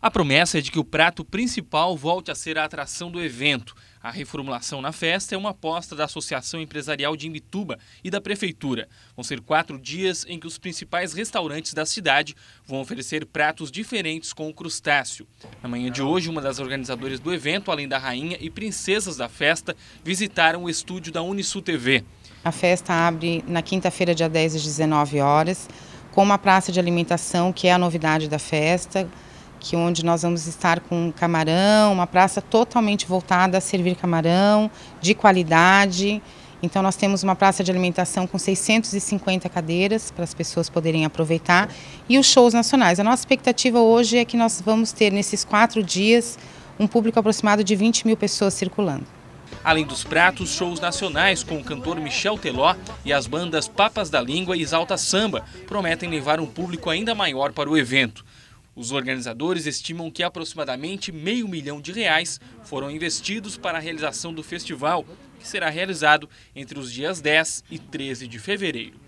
A promessa é de que o prato principal volte a ser a atração do evento. A reformulação na festa é uma aposta da Associação Empresarial de Imbituba e da Prefeitura. Vão ser quatro dias em que os principais restaurantes da cidade vão oferecer pratos diferentes com o crustáceo. Na manhã de hoje, uma das organizadoras do evento, além da rainha e princesas da festa, visitaram o estúdio da Unisu TV. A festa abre na quinta-feira, dia 10 às 19 horas, com uma praça de alimentação, que é a novidade da festa que onde nós vamos estar com camarão, uma praça totalmente voltada a servir camarão, de qualidade. Então nós temos uma praça de alimentação com 650 cadeiras para as pessoas poderem aproveitar e os shows nacionais. A nossa expectativa hoje é que nós vamos ter nesses quatro dias um público aproximado de 20 mil pessoas circulando. Além dos pratos, shows nacionais com o cantor Michel Teló e as bandas Papas da Língua e Exalta Samba prometem levar um público ainda maior para o evento. Os organizadores estimam que aproximadamente meio milhão de reais foram investidos para a realização do festival, que será realizado entre os dias 10 e 13 de fevereiro.